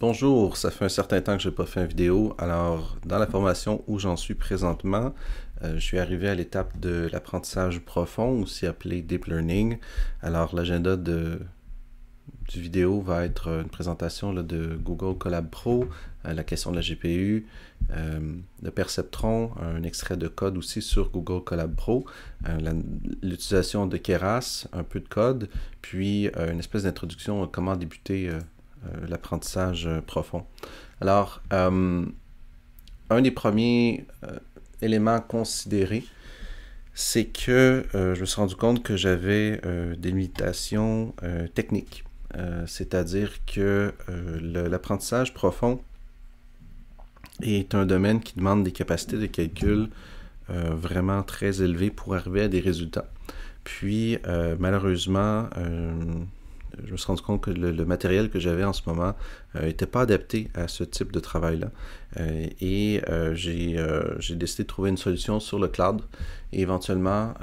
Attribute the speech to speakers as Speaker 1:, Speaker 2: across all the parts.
Speaker 1: Bonjour, ça fait un certain temps que je n'ai pas fait une vidéo. Alors, dans la formation où j'en suis présentement, euh, je suis arrivé à l'étape de l'apprentissage profond, aussi appelé Deep Learning. Alors, l'agenda de du vidéo va être une présentation de Google Collab Pro, euh, la question de la GPU, euh, le Perceptron, un extrait de code aussi sur Google Collab Pro, l'utilisation de Keras, un peu de code, puis une espèce d'introduction à comment débuter euh, l'apprentissage euh, profond. Alors, euh, un des premiers éléments considérés, c'est que je me suis rendu compte que j'avais des limitations techniques. C'est-à-dire que l'apprentissage profond est un domaine qui demande des capacités de calcul vraiment très élevées pour arriver à des résultats. Puis, malheureusement, je me suis rendu compte que le, matériel que j'avais en ce moment n'était euh, pas adapté à ce type de travail-là. Euh, et euh, j'ai décidé de trouver une solution sur le cloud. Et éventuellement,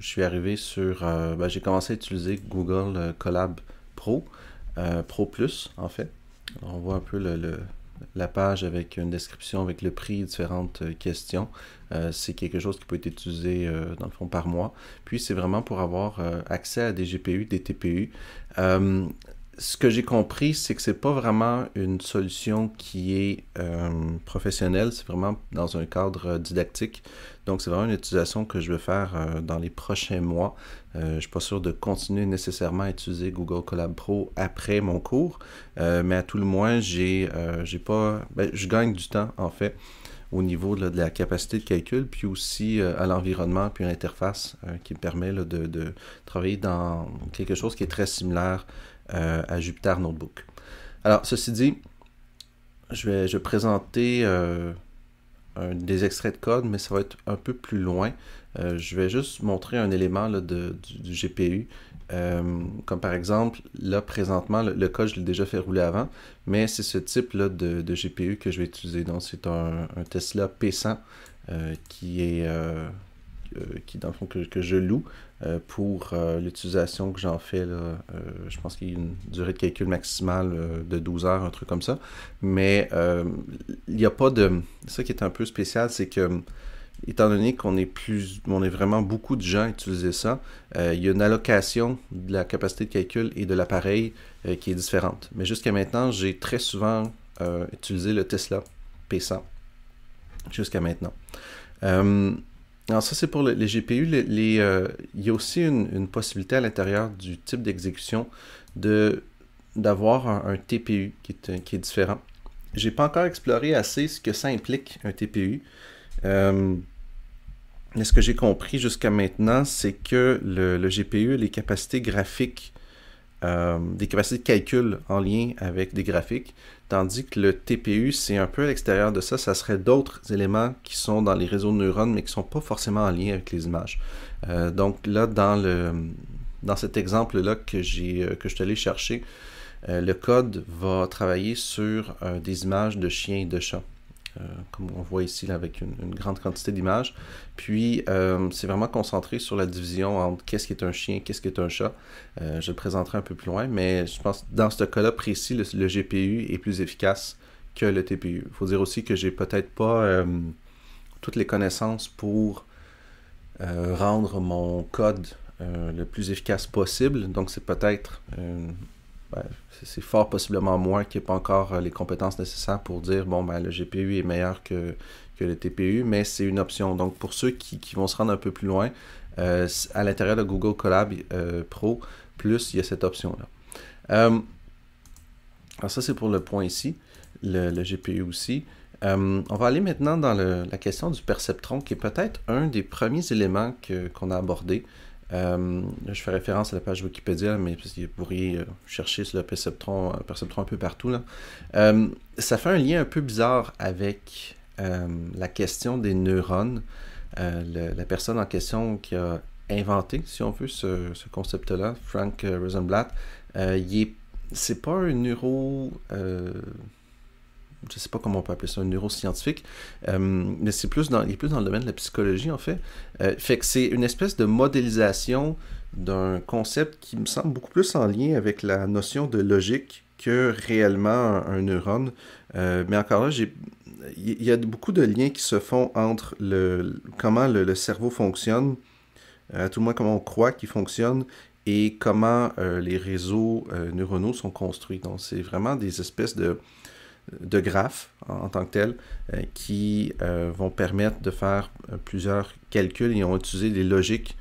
Speaker 1: je suis arrivé sur... Ben, j'ai commencé à utiliser Google Collab Pro, Pro Plus en fait. on voit un peu le la page avec une description, avec le prix, différentes euh, questions. Euh, c'est quelque chose qui peut être utilisé euh, dans le fond par mois. Puis c'est vraiment pour avoir accès à des GPU, des TPU ce que j'ai compris, c'est que c'est pas vraiment une solution qui est euh, professionnelle, c'est vraiment dans un cadre didactique. Donc, c'est vraiment une utilisation que je vais faire euh, dans les prochains mois. Euh, je ne suis pas sûr de continuer nécessairement à utiliser Google Collab Pro après mon cours, mais à tout le moins, j'ai, j'ai pas, ben, je gagne du temps en fait au niveau de la capacité de calcul, puis aussi à l'environnement, puis à l'interface qui me permet de, travailler dans quelque chose qui est très similaire euh, à Jupyter Notebook. Alors, ceci dit, je vais, présenter euh, des extraits de code, mais ça va être un peu plus loin. Euh, je vais juste montrer un élément de, du, GPU. comme par exemple, là présentement, le, code je l'ai déjà fait rouler avant, mais c'est ce type là, de, GPU que je vais utiliser. Donc c'est un, Tesla P100 qui est qui dans fond que je loue euh, pour euh, l'utilisation que j'en fais. Euh, je pense qu'il y a une durée de calcul maximale de 12 heures, un truc comme ça. Mais il n'y a pas de... Ce qui est un peu spécial, c'est que étant donné qu'on est plus, on est vraiment beaucoup de gens à utiliser ça, il y a une allocation de la capacité de calcul et de l'appareil qui est différente. Mais jusqu'à maintenant, j'ai très souvent utilisé le Tesla P100. Jusqu'à maintenant. Alors ça, c'est pour les, GPU. Euh, il y a aussi une, possibilité à l'intérieur du type d'exécution de, d'avoir un, TPU qui est, qui est différent. J'ai pas encore exploré assez ce que ça implique, un TPU. Euh, mais ce que j'ai compris jusqu'à maintenant, c'est que le, le, GPU a les capacités graphiques euh, des capacités de calcul en lien avec des graphiques, tandis que le TPU, c'est un peu à l'extérieur de ça, ça serait d'autres éléments qui sont dans les réseaux de neurones, mais qui ne sont pas forcément en lien avec les images. Euh, donc là, dans, le, dans cet exemple-là que, euh, que je suis allé chercher, le code va travailler sur des images de chiens et de chats. Euh, comme on voit ici avec une, grande quantité d'images. Puis euh, c'est vraiment concentré sur la division entre qu'est-ce qui est un chien, qu'est-ce qui est un chat. Euh, je le présenterai un peu plus loin, mais je pense que dans ce cas-là précis, le, GPU est plus efficace que le TPU. Il faut dire aussi que j'ai peut-être pas toutes les connaissances pour rendre mon code le plus efficace possible. Donc c'est peut-être c'est fort possiblement moi qui n'ai pas encore euh, les compétences nécessaires pour dire bon ben le GPU est meilleur que, le TPU, mais c'est une option. Donc pour ceux qui, vont se rendre un peu plus loin, euh, à l'intérieur de Google Collab euh, Pro, plus il y a cette option-là. alors ça c'est pour le point ici, le, GPU aussi. on va aller maintenant dans la question du perceptron, qui est peut-être un des premiers éléments qu'on a abordé euh, je fais référence à la page Wikipédia, mais vous pourriez euh, chercher sur le euh, Perceptron, un peu partout. Là. ça fait un lien un peu bizarre avec la question des neurones. la personne en question qui a inventé, si on veut, ce, concept-là, Frank Rosenblatt, il est, c'est pas un neuro je ne sais pas comment on peut appeler ça, un neuroscientifique, euh, mais c'est plus dans, plus dans le domaine de la psychologie, en fait. Euh, fait que c'est une espèce de modélisation d'un concept qui me semble beaucoup plus en lien avec la notion de logique que réellement un, neurone. Euh, mais encore là, il y a beaucoup de liens qui se font entre le, comment le, cerveau fonctionne, à tout le moins comment on croit qu'il fonctionne, et comment les réseaux neuronaux sont construits. Donc, c'est vraiment des espèces de de graphes en, tant que tels euh, qui euh, vont permettre de faire euh, plusieurs calculs. et ont utilisé des logiques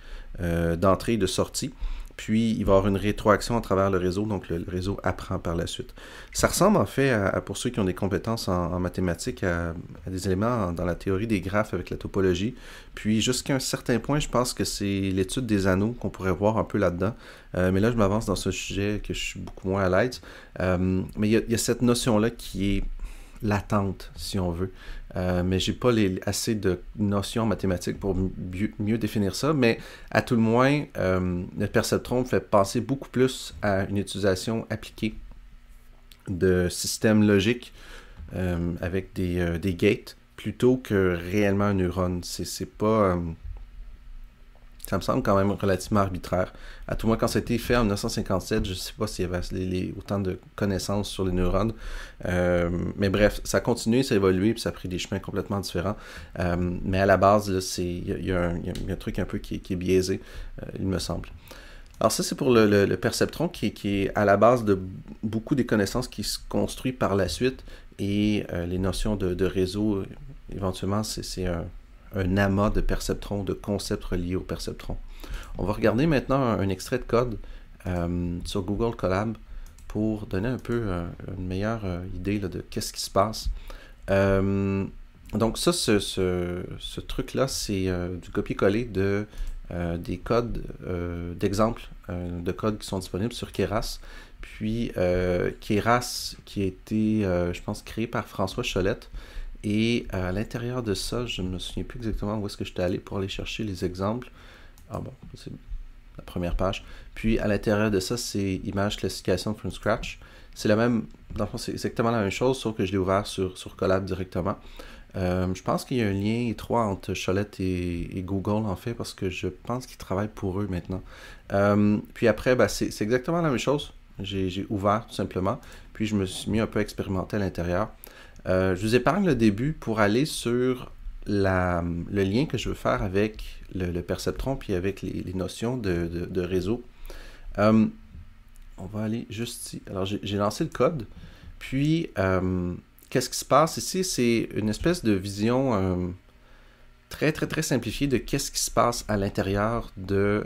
Speaker 1: d'entrée et de sortie puis il va y avoir une rétroaction à travers le réseau, donc le, réseau apprend par la suite. Ça ressemble en fait, à, pour ceux qui ont des compétences en, mathématiques, à, des éléments dans la théorie des graphes avec la topologie. Puis jusqu'à un certain point, je pense que c'est l'étude des anneaux qu'on pourrait voir un peu là-dedans. Euh, mais là, je m'avance dans ce sujet que je suis beaucoup moins à l'aise. Euh, mais il y, a cette notion-là qui est l'attente, si on veut. Euh, mais j'ai pas les, assez de notions mathématiques pour mieux, définir ça. Mais à tout le moins, euh, le perceptron fait penser beaucoup plus à une utilisation appliquée de systèmes logiques euh, avec des, euh, des, gates plutôt que réellement un neurone. C'est pas ça me semble quand même relativement arbitraire. À tout moment, quand ça a été fait en 1957, je ne sais pas s'il y avait autant de connaissances sur les neurones. Euh, mais bref, ça a continué, ça a évolué, puis ça a pris des chemins complètement différents. Euh, mais à la base, il y, a un truc un peu qui, est biaisé, euh, il me semble. Alors ça, c'est pour le, perceptron qui, est à la base de beaucoup des connaissances qui se construisent par la suite et les notions de réseau, éventuellement, c'est un un amas de perceptrons, de concepts reliés au perceptron. On va regarder maintenant un, extrait de code euh, sur Google Collab pour donner un peu euh, une meilleure euh, idée de qu'est-ce qui se passe. donc ça, ce, truc-là, c'est du copier-coller de des codes euh, d'exemples de codes qui sont disponibles sur Keras. Puis Keras, qui a été, je pense, créé par François Cholette, et à l'intérieur de ça, je ne me souviens plus exactement où est-ce que j'étais allé pour aller chercher les exemples. Ah bon, c'est la première page. Puis à l'intérieur de ça, c'est image classification from scratch. C'est la même, c'est exactement la même chose, sauf que je l'ai ouvert sur, sur Collab directement. Euh, je pense qu'il y a un lien étroit entre Cholette et, Google, en fait, parce que je pense qu'ils travaillent pour eux maintenant. Euh, puis après, ben, c'est exactement la même chose. J'ai ouvert tout simplement, puis je me suis mis un peu à expérimenter à l'intérieur. Euh, je vous épargne le début pour aller sur le lien que je veux faire avec le, perceptron puis avec les, notions de, réseau. Euh, on va aller juste ici. Alors, j'ai lancé le code. Puis, euh, qu'est-ce qui se passe ici? C'est une espèce de vision très, très, très simplifiée de qu'est-ce qui se passe à l'intérieur de...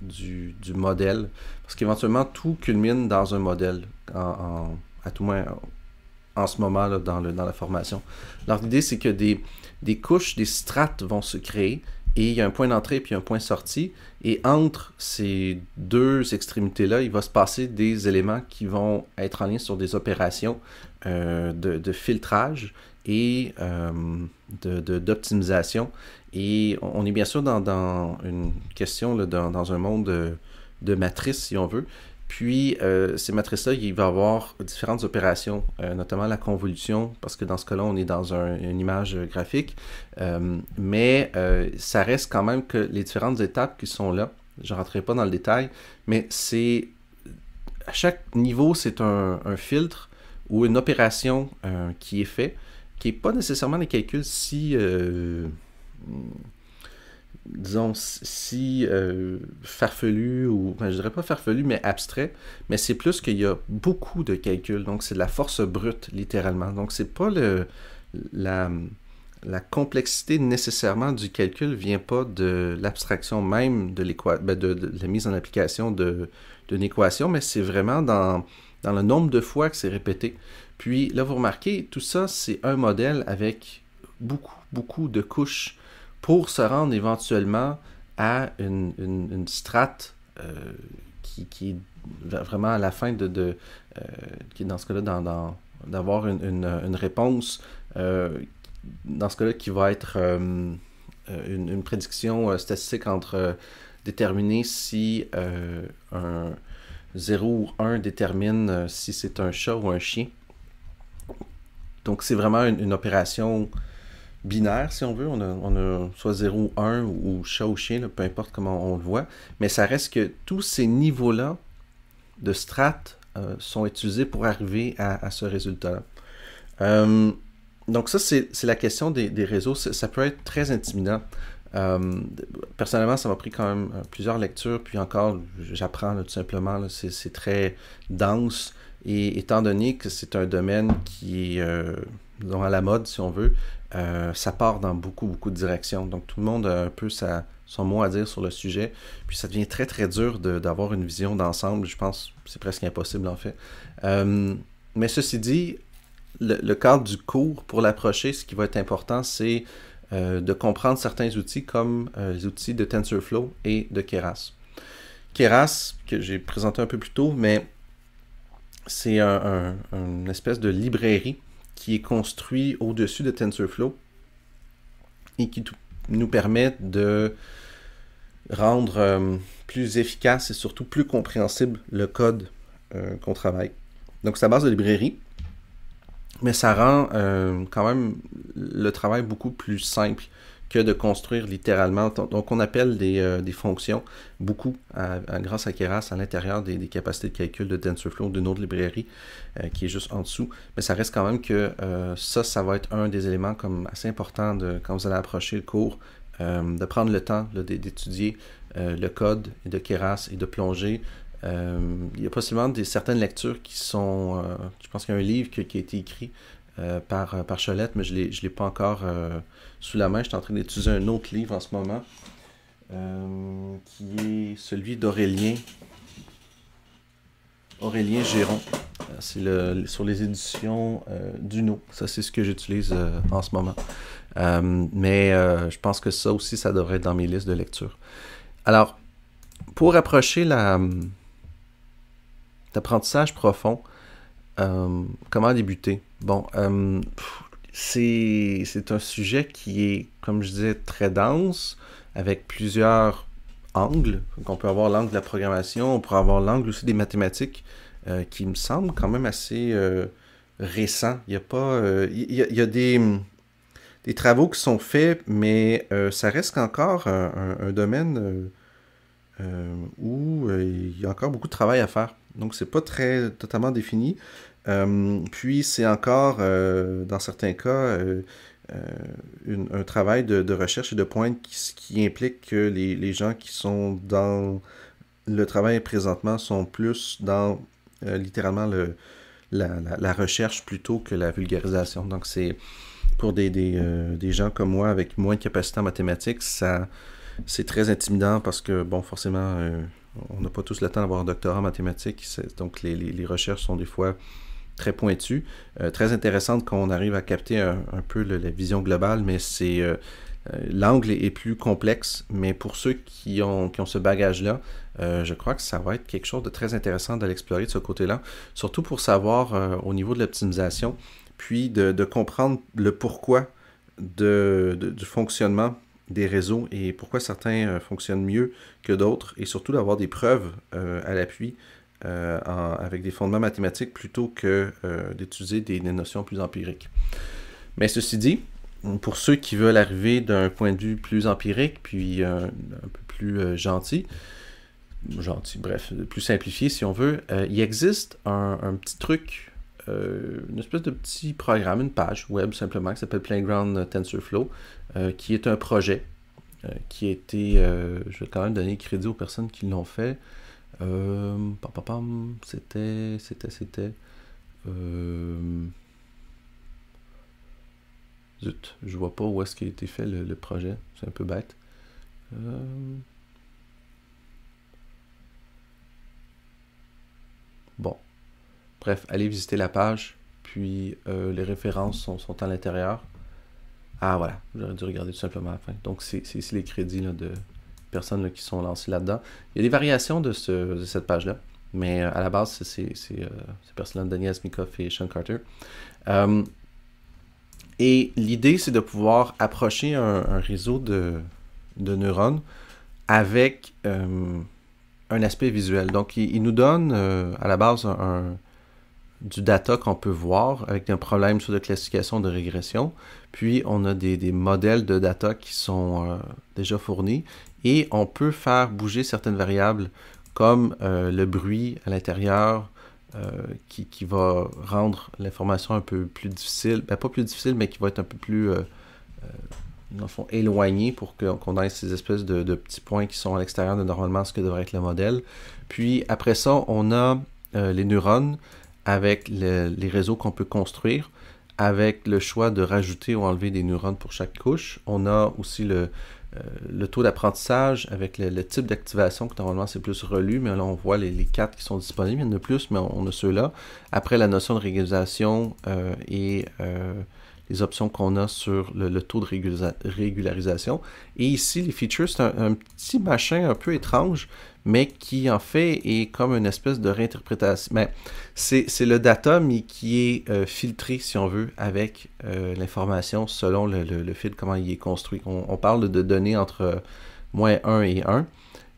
Speaker 1: Du, modèle, parce qu'éventuellement tout culmine dans un modèle, à tout moins en ce moment dans, la formation. l'idée, c'est que des, couches, des strates vont se créer et il y a un point d'entrée puis un point de sortie. Et entre ces deux extrémités-là, il va se passer des éléments qui vont être en lien sur des opérations euh, de, filtrage et euh, d'optimisation. et on est bien sûr dans, une question, dans, un monde de, matrice, si on veut. Puis, euh, ces matrices-là, il va y avoir différentes opérations, euh, notamment la convolution, parce que dans ce cas-là, on est dans une image graphique. Euh, mais ça reste quand même que les différentes étapes qui sont là, je ne rentrerai pas dans le détail, mais c'est. À chaque niveau, c'est un, un, filtre ou une opération qui est faite, qui n'est pas nécessairement des calculs si disons, si euh, farfelu, ou ben, je dirais pas farfelu, mais abstrait, mais c'est plus qu'il y a beaucoup de calculs, donc c'est de la force brute, littéralement. Donc c'est pas le la, complexité nécessairement du calcul vient pas de l'abstraction même de, ben, de, la mise en application d'une équation, mais c'est vraiment dans, dans le nombre de fois que c'est répété. Puis là, vous remarquez, tout ça, c'est un modèle avec beaucoup, beaucoup de couches pour se rendre éventuellement à une, une, strate euh, qui, qui, est vraiment à la fin de, de euh, qui dans ce cas-là d'avoir une, réponse euh, dans ce cas-là qui va être une, prédiction statistique entre déterminer si un 0 ou 1 détermine si c'est un chat ou un chien. Donc c'est vraiment une, opération binaire, si on veut. On a, soit 0 ou 1 ou chat ou chien, peu importe comment on le voit. Mais ça reste que tous ces niveaux-là de strates euh, sont utilisés pour arriver à, ce résultat-là. Euh, donc ça, c'est la question des, réseaux. Ça peut être très intimidant. Euh, personnellement, ça m'a pris quand même plusieurs lectures, puis encore, j'apprends tout simplement. C'est très dense. Et étant donné que c'est un domaine qui est à la mode, si on veut, euh, ça part dans beaucoup, beaucoup de directions. Donc tout le monde a un peu son mot à dire sur le sujet. Puis ça devient très, très dur d'avoir une vision d'ensemble. Je pense que c'est presque impossible en fait. Euh, mais ceci dit, le, cadre du cours, pour l'approcher, ce qui va être important, c'est euh, de comprendre certains outils comme les outils de TensorFlow et de Keras. Keras, que j'ai présenté un peu plus tôt, mais c'est une espèce de librairie qui est construit au-dessus de TensorFlow et qui nous permet de rendre euh, plus efficace et surtout plus compréhensible le code euh, qu'on travaille. Donc ça base de librairie, mais ça rend euh, quand même le travail beaucoup plus simple que de construire littéralement. Donc, on appelle des, euh, fonctions beaucoup grâce à Keras à l'intérieur des, capacités de calcul de TensorFlow d'une autre librairie euh, qui est juste en dessous. Mais ça reste quand même que euh, ça, ça va être un des éléments comme assez important de, quand vous allez approcher le cours, de prendre le temps d'étudier le code de Keras et de plonger il y a possiblement des, certaines lectures qui sont. je pense qu'il y a un livre qui a été écrit euh, par, euh, par Cholette, mais je ne l'ai pas encore euh, sous la main. Je suis en train d'étudier un autre livre en ce moment, qui est celui d'Aurélien. Aurélien Géron. C'est le, sur les éditions Duno. Ça, c'est ce que j'utilise en ce moment. mais je pense que ça aussi, ça devrait être dans mes listes de lecture. Alors, pour approcher hum, l'apprentissage profond, euh, comment débuter Bon, euh, c'est un sujet qui est, comme je disais, très dense, avec plusieurs angles. on peut avoir l'angle de la programmation, on peut avoir l'angle aussi des mathématiques, euh, qui me semble quand même assez récent. Il y a pas. il, des, travaux qui sont faits, mais ça reste encore un, un domaine où il y a encore beaucoup de travail à faire. Donc, c'est pas très totalement défini. Euh, puis, c'est encore, euh, dans certains cas, euh, un travail de, recherche et de pointe qui, qui implique que les, gens qui sont dans le travail présentement sont plus dans littéralement la, recherche plutôt que la vulgarisation. Donc, c'est pour des, gens comme moi avec moins de capacité en mathématiques, ça c'est très intimidant parce que, bon, forcément, on n'a pas tous le temps d'avoir un doctorat en mathématiques, donc les, recherches sont des fois très pointues, euh, très intéressantes quand on arrive à capter un, peu la vision globale, mais c'est euh, euh, l'angle est plus complexe, mais pour ceux qui ont, qui ont ce bagage-là, je crois que ça va être quelque chose de très intéressant d'aller explorer de ce côté-là, surtout pour savoir au niveau de l'optimisation, puis de, comprendre le pourquoi du fonctionnement des réseaux et pourquoi certains euh, fonctionnent mieux que d'autres et surtout d'avoir des preuves euh, à l'appui euh, avec des fondements mathématiques plutôt que d'étudier des, notions plus empiriques. Mais ceci dit, pour ceux qui veulent arriver d'un point de vue plus empirique, puis un peu plus gentil, gentil, bref, plus simplifié si on veut, il existe un, un petit truc euh, une espèce de petit programme, une page web simplement qui s'appelle Playground TensorFlow, euh, qui est un projet euh, qui a été. je vais quand même donner crédit aux personnes qui l'ont fait. c'était, c'était, c'était. Zut, je vois pas où est-ce qu'il a été fait le projet. C'est un peu bête. Bon, Bref, allez visiter la page, puis euh, les références sont, à l'intérieur. Ah voilà, j'aurais dû regarder tout simplement à la fin. Donc c'est ici les crédits de personnes qui sont lancées là-dedans. Il y a des variations de, cette page-là, mais euh, à la base, c'est euh, ces personnes-là, Daniel Smikov et Sean Carter. et l'idée, c'est de pouvoir approcher un, réseau de, neurones avec un aspect visuel. Donc, il, nous donne à la base un, du data qu'on peut voir avec un problème sur de classification de régression. Puis on a des, modèles de data qui sont euh, déjà fournis et on peut faire bouger certaines variables comme euh, le bruit à l'intérieur euh, qui, va rendre l'information un peu plus difficile. Ben, pas plus difficile, mais qui va être un peu plus dans le éloigné pour qu'on ait ces espèces de, petits points qui sont à l'extérieur de normalement ce que devrait être le modèle. Puis après ça, on a les neurones avec les réseaux qu'on peut construire, avec le choix de rajouter ou enlever des neurones pour chaque couche. On a aussi le, euh, taux d'apprentissage avec le, type d'activation que normalement c'est plus relu, mais là on voit les, quatre qui sont disponibles, il y en a plus, mais on, a ceux-là. Après la notion de régularisation euh, et euh, les options qu'on a sur le, taux de régularisation. Et ici, les features, c'est un, petit machin un peu étrange mais qui en fait est comme une espèce de réinterprétation. Mais ben, c'est le datum qui est euh, filtré, si on veut, avec euh, l'information selon le, fil, comment il est construit. On, parle de données entre moins 1 et 1.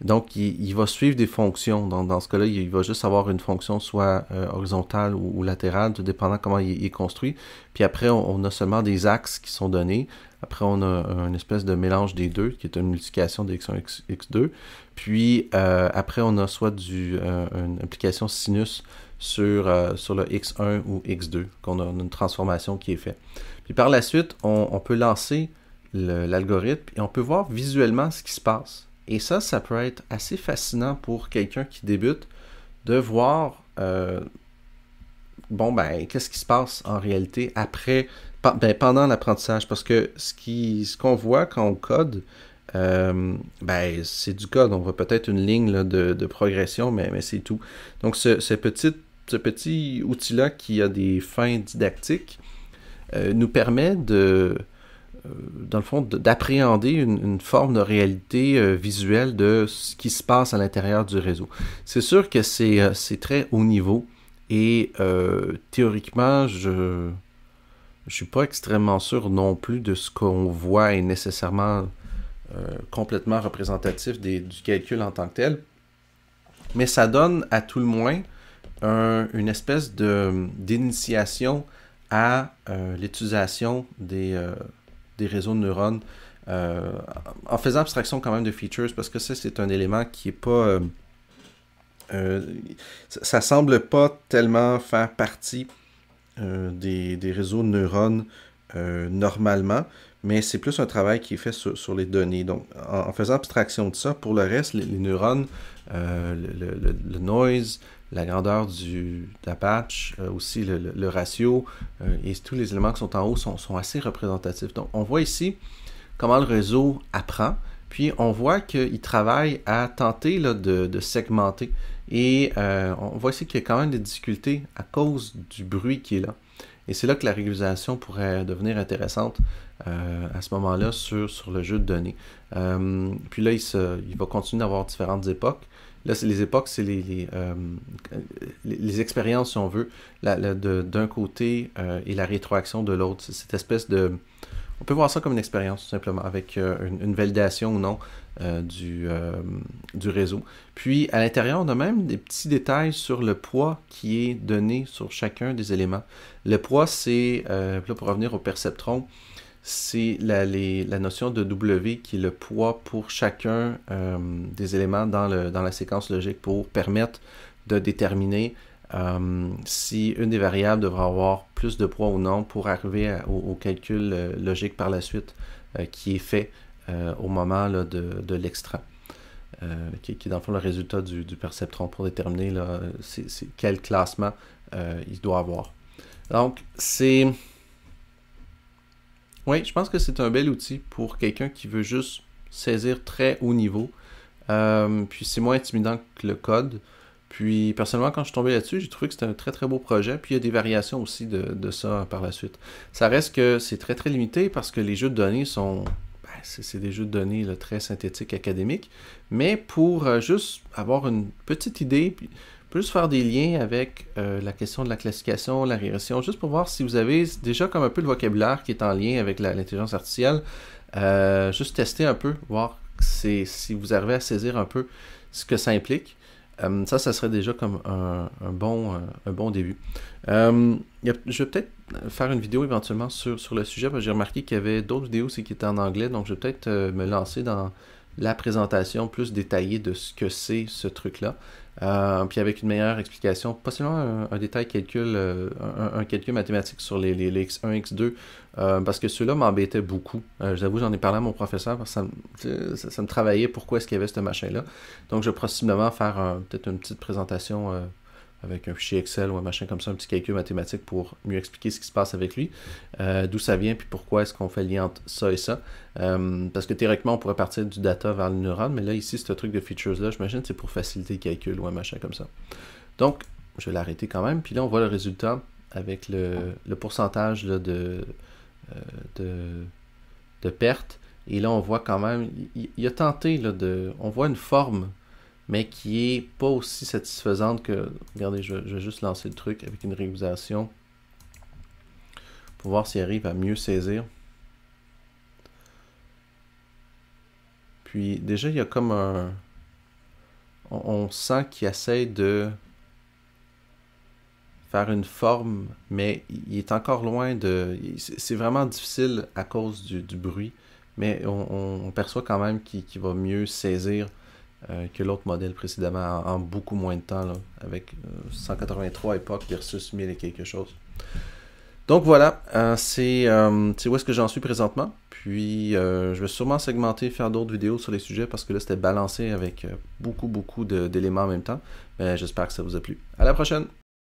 Speaker 1: Donc, il, va suivre des fonctions. dans ce cas-là, il, va juste avoir une fonction soit euh, horizontale ou, latérale, tout dépendant comment il, est construit. Puis après, on a seulement des axes qui sont donnés après, on a une espèce de mélange des deux, qui est une multiplication des x1 x2. Puis, euh, après, on a soit euh, une application sinus sur, euh, sur le x1 ou x2, qu'on a une transformation qui est faite. Puis par la suite, on, peut lancer l'algorithme et on peut voir visuellement ce qui se passe. Et ça, ça peut être assez fascinant pour quelqu'un qui débute de voir bon ben qu'est-ce qui se passe en réalité après ben, pendant l'apprentissage, parce que ce qu'on ce qu'on voit quand on code, euh, ben, c'est du code. On voit peut-être une ligne de, progression, mais, c'est tout. Donc, ce, petit, ce petit outil-là qui a des fins didactiques euh, nous permet de, euh, dans le fond, d'appréhender une, une, forme de réalité visuelle de ce qui se passe à l'intérieur du réseau. C'est sûr que c'est très haut niveau et théoriquement, je je suis pas extrêmement sûr non plus de ce qu'on voit est nécessairement euh, complètement représentatif du calcul en tant que tel. Mais ça donne à tout le moins une espèce d'initiation à euh, l'utilisation des, euh, des, réseaux de neurones en faisant abstraction quand même de features parce que ça c'est un élément qui n'est pas ça, ça semble pas tellement faire partie euh, des, réseaux de neurones euh, normalement, mais c'est plus un travail qui est fait sur, les données. Donc, en, faisant abstraction de ça, pour le reste, les, neurones, euh, le, noise, la grandeur du, de la patch, aussi le, ratio, et tous les éléments qui sont en haut sont, assez représentatifs. Donc, on voit ici comment le réseau apprend, puis on voit qu'il travaille à tenter de, segmenter et euh, on voit ici qu'il y a quand même des difficultés à cause du bruit qui est là. Et c'est là que la régularisation pourrait devenir intéressante euh, à ce moment-là sur, le jeu de données. Euh, puis là, il, va continuer d'avoir différentes époques. Là, c'est les époques, c'est les, expériences, si on veut, d'un côté et la rétroaction de l'autre. C'est Cette espèce de... On peut voir ça comme une expérience, tout simplement, avec une validation ou non euh, euh, du, réseau. Puis à l'intérieur, on a même des petits détails sur le poids qui est donné sur chacun des éléments. Le poids, c'est, euh, pour revenir au perceptron, c'est la, notion de W qui est le poids pour chacun des éléments dans, la séquence logique pour permettre de déterminer si une des variables devra avoir plus de poids ou non pour arriver au, calcul logique par la suite qui est fait euh, au moment de, de l'extrait, euh, qui, qui, est dans le fond le résultat du, perceptron pour déterminer là, quel classement euh, il doit avoir. Donc, c'est. Oui, je pense que c'est un bel outil pour quelqu'un qui veut juste saisir très haut niveau. puis c'est moins intimidant que le code. Puis personnellement, quand je suis tombé là-dessus, j'ai trouvé que c'était un très très beau projet. Puis il y a des variations aussi de ça par la suite. Ça reste que c'est très très limité parce que les jeux de données sont c'est des jeux de données très synthétiques, académiques, mais pour euh, juste avoir une petite idée, plus faire des liens avec euh, la question de la classification, la régression, juste pour voir si vous avez déjà comme un peu le vocabulaire qui est en lien avec l'intelligence artificielle, euh, juste tester un peu, voir si vous arrivez à saisir un peu ce que ça implique. Euh, ça, ça serait déjà comme un, euh, bon, début. Euh, je vais peut-être faire une vidéo éventuellement sur, sur le sujet, parce que j'ai remarqué qu'il y avait d'autres vidéos aussi qui étaient en anglais, donc je vais peut-être me lancer dans la présentation plus détaillée de ce que c'est ce truc-là. Euh, puis avec une meilleure explication, possiblement un, un détail calcul, euh, un, calcul mathématique sur les, X1, X2, euh, parce que ceux-là m'embêtaient beaucoup. J'avoue, j'en ai parlé à mon professeur parce que ça, me travaillait pourquoi est-ce qu'il y avait ce machin-là. Donc je vais possiblement faire peut-être une petite présentation avec un fichier Excel ou un machin comme ça, un petit calcul mathématique pour mieux expliquer ce qui se passe avec lui, euh, d'où ça vient, puis pourquoi est-ce qu'on fait ça et ça. Euh, parce que théoriquement, on pourrait partir du data vers le neurone, mais là, ici, ce truc de features-là, j'imagine, c'est pour faciliter le calcul ou un machin comme ça. Donc, je vais l'arrêter quand même, puis là, on voit le résultat avec le, pourcentage euh, de, pertes. de, Et là, on voit quand même, il, a tenté de. On voit une forme mais qui est pas aussi satisfaisante que. Regardez, je, vais juste lancer le truc avec une réalisation pour voir s'il arrive à mieux saisir. Puis déjà, il y a comme un. On, sent qu'il essaie de faire une forme, mais il est encore loin de. C'est vraiment difficile à cause du, bruit, mais on, perçoit quand même qu'il va mieux saisir euh, que l'autre modèle précédemment en, beaucoup moins de temps, avec 183 euh, époques versus 1000 et quelque chose. Donc voilà, euh, c'est où est-ce que j'en suis présentement. Puis je vais sûrement segmenter, faire d'autres vidéos sur les sujets parce que là c'était balancé avec beaucoup, beaucoup d'éléments en même temps. Mais j'espère que ça vous a plu. À la prochaine!